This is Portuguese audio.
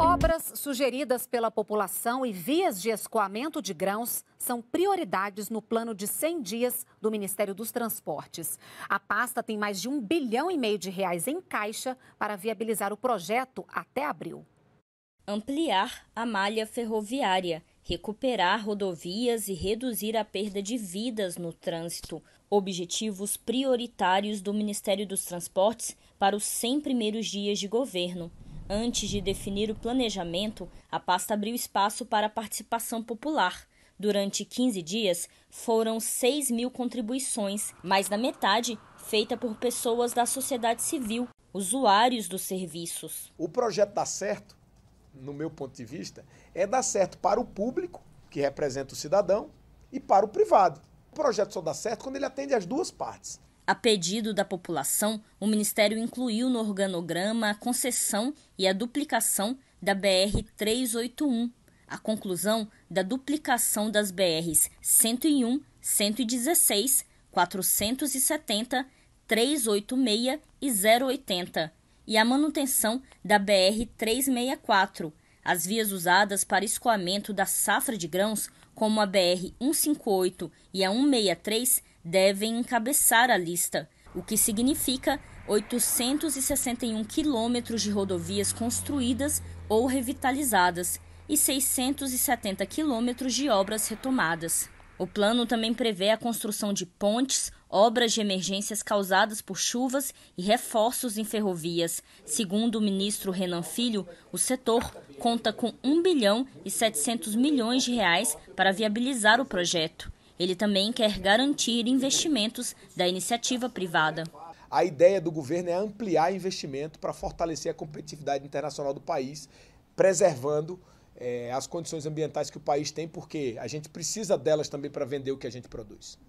Obras sugeridas pela população e vias de escoamento de grãos são prioridades no plano de 100 dias do Ministério dos Transportes. A pasta tem mais de um bilhão e meio de reais em caixa para viabilizar o projeto até abril. Ampliar a malha ferroviária, recuperar rodovias e reduzir a perda de vidas no trânsito. Objetivos prioritários do Ministério dos Transportes para os 100 primeiros dias de governo. Antes de definir o planejamento, a pasta abriu espaço para a participação popular. Durante 15 dias, foram 6 mil contribuições, mais da metade feita por pessoas da sociedade civil, usuários dos serviços. O projeto dá certo, no meu ponto de vista, é dar certo para o público, que representa o cidadão, e para o privado. O projeto só dá certo quando ele atende as duas partes. A pedido da população, o Ministério incluiu no organograma a concessão e a duplicação da BR-381, a conclusão da duplicação das BRs 101, 116, 470, 386 e 080, e a manutenção da BR-364, as vias usadas para escoamento da safra de grãos, como a BR-158 e a 163, devem encabeçar a lista, o que significa 861 quilômetros de rodovias construídas ou revitalizadas e 670 quilômetros de obras retomadas. O plano também prevê a construção de pontes, obras de emergências causadas por chuvas e reforços em ferrovias. Segundo o ministro Renan Filho, o setor conta com 1 bilhão e 700 milhões de reais para viabilizar o projeto. Ele também quer garantir investimentos da iniciativa privada. A ideia do governo é ampliar investimento para fortalecer a competitividade internacional do país, preservando é, as condições ambientais que o país tem, porque a gente precisa delas também para vender o que a gente produz.